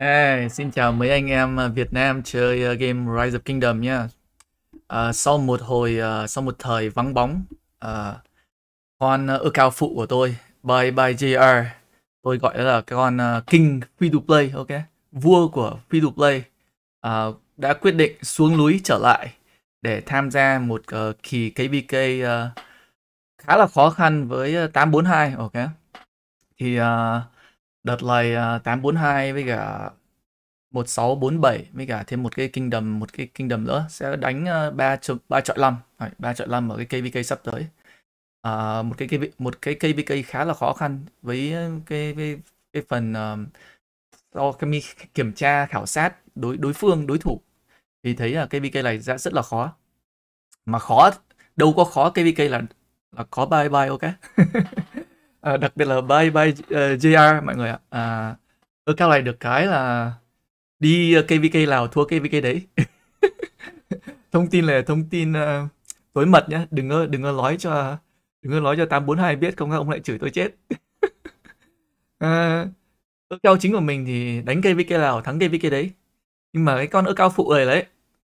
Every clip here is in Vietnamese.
Hey, xin chào mấy anh em à, Việt Nam chơi uh, game Rise of Kingdom nha. Uh, à, sau một hồi, uh, sau một thời vắng bóng, uh, con uh, cao phụ của tôi, by by JR, tôi gọi là cái con uh, King Free to Play, ok, vua của Free to Play, uh, đã quyết định xuống núi trở lại để tham gia một uh, kỳ KBK uh, khá là khó khăn với 842, ok. Thì uh, đợt này uh, 842 với cả 1647 với cả thêm một cái kinh đầm một cái kinh đầm nữa sẽ đánh à, ba ba chọi lăm, ba chọi lăm ở cái KVK sắp tới à, một cái kv một cái KVK khá là khó khăn với cái cái, cái phần à, do uh, cái kiểm tra khảo sát đối đối phương đối thủ thì thấy là KVK này ra rất là khó mà khó đâu có khó KVK là là khó bye bye ok à, đặc biệt là bye bye uh, ờ, JR mọi người ạ à, ở cao này được cái là đi KVK ờ, Lào thua KVK đấy thông tin là thông tin uh, tối mật nhá đừng đừng nói cho đừng nói cho 842 biết không ông lại chửi tôi chết à, cao chính của mình thì đánh KVK Lào thắng KVK đấy nhưng mà cái con ở cao phụ này đấy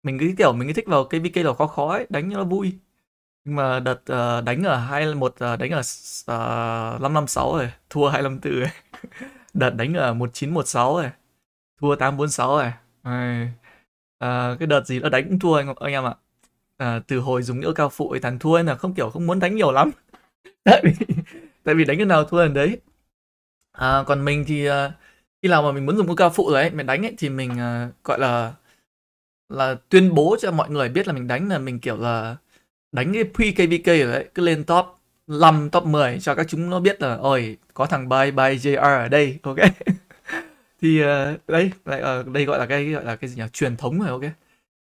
mình cứ kiểu mình cứ thích vào KVK Lào khó khó ấy đánh cho nó vui nhưng mà đợt uh, đánh ở hai một uh, đánh ở năm ờ, năm sáu rồi thua hai năm bốn rồi đợt đánh ở một chín một sáu rồi thua tám bốn sáu rồi à, cái đợt gì nó đánh cũng thua anh, anh em ạ à, từ hồi dùng nữa cao phụ thì thằng thua là không kiểu không muốn đánh nhiều lắm tại vì tại vì đánh cái nào thua lần đấy à, còn mình thì uh, khi nào mà mình muốn dùng ngữ cao phụ rồi ấy mình đánh ấy thì mình uh, gọi là là tuyên bố cho mọi người biết là mình đánh là mình kiểu là đánh cái pre kvk đấy cứ lên top 5, top 10 cho các chúng nó biết là ôi có thằng by by jr ở đây ok thì uh, đấy lại ở uh, đây gọi là cái gọi là cái gì nhỉ truyền thống rồi ok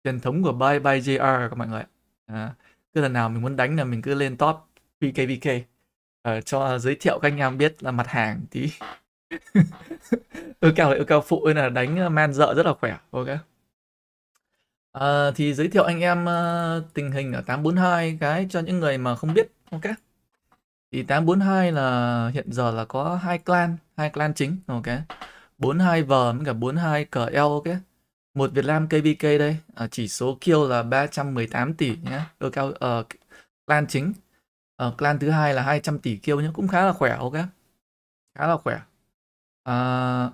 truyền thống của by by jr các mọi người à, cứ lần nào mình muốn đánh là mình cứ lên top pkvk uh, ờ, cho giới thiệu các anh em biết là mặt hàng tí ơ cao lại ơ cao phụ là đánh ờ, man dợ rất là khỏe ok Ờ, thì giới thiệu anh em ờ, tình hình ở 842 cái cho những người mà không biết ok. Thì 842 là hiện giờ là có hai clan, hai clan chính ok. 42V với cả 42 CL ok. Một Việt Nam KBK đây, à, chỉ số kill là 318 tỷ nhé ở cao uh, clan chính. Uh, clan thứ hai là 200 tỷ kill nhé cũng khá là khỏe ok. Khá là khỏe. À,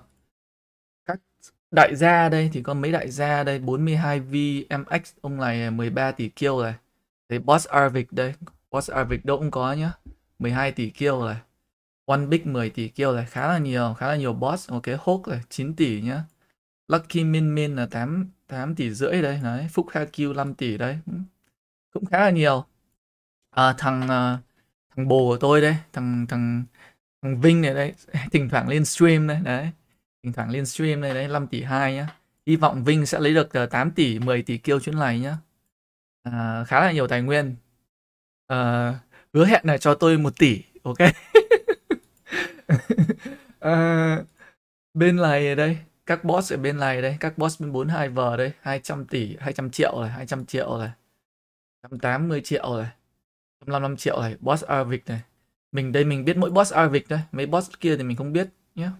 Đại gia đây thì có mấy đại gia đây 42 VMX ông này 13 tỷ kill này. Thế Boss Arvik đây, Boss Arvik đâu cũng có nhá. 12 tỷ kill này. One Big 10 tỷ kill này khá là nhiều, khá là nhiều boss. Ok, Hawk này 9 tỷ nhá. Lucky Min Min là 8 8 tỷ rưỡi đây đấy, Phúc Hq 5 tỷ đấy. Cũng khá là nhiều. À, thằng à, thằng bồ của tôi đây, thằng thằng thằng Vinh này đây, thỉnh thoảng lên stream đây đấy thỉnh thoảng lên stream này đấy 5 tỷ 2 nhá hy vọng Vinh sẽ lấy được 8 ờ, tỷ 10 tỷ kêu chuyến này nhá à, khá là nhiều tài nguyên à, hứa hẹn là cho tôi 1 tỷ ok à, bên này đây các boss ở bên này đây các boss bên 42V đây 200 tỷ 200 triệu này 200 triệu này 180 triệu này 155 triệu này boss Arvik này mình đây mình biết mỗi boss Arvik thôi mấy boss kia thì mình không biết nhé yeah.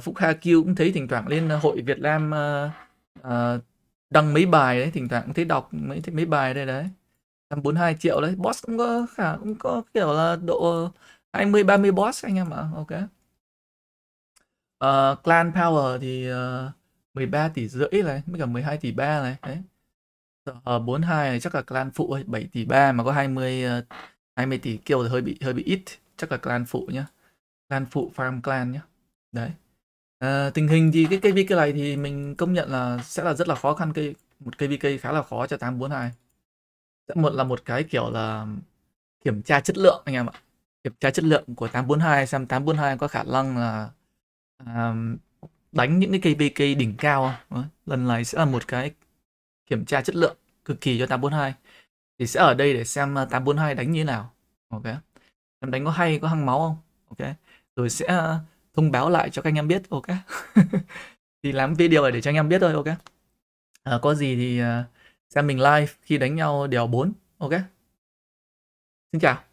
Phúc Ha Kiêu cũng thấy thỉnh thoảng lên ờ, hội Việt Nam uh, uh, đăng mấy bài đấy thỉnh thoảng cũng thấy đọc mấy thấy mấy bài đây đấy năm bốn hai triệu đấy boss cũng có khả cũng có kiểu là độ 20 30 boss anh em ạ ok uh, clan power thì uh, 13 tỷ rưỡi này mới cả 12 tỷ ba này đấy ở 42 này chắc là clan phụ ấy, 7 tỷ 3 mà có 20 uh, 20 tỷ kill thì hơi bị hơi bị ít chắc là clan phụ nhá clan phụ farm clan nhá đấy Ờ, tình hình thì cái KVK này thì mình công nhận là sẽ là rất là khó khăn cây một KVK khá là khó cho 842 sẽ một là một cái kiểu là kiểm tra chất lượng anh em ạ kiểm tra chất lượng của 842 xem 842 có khả năng là à, đánh những cái KPK đỉnh cao không? Ờ, lần này sẽ là một cái kiểm tra chất lượng cực kỳ cho 842 thì sẽ ở đây để xem 842 ờ, đánh như thế nào ok em đánh có hay có hăng máu không ok rồi sẽ thông báo lại cho các anh em biết ok thì làm video là để cho anh em biết thôi ok à, có gì thì à, xem mình live khi đánh nhau đèo 4 ok xin chào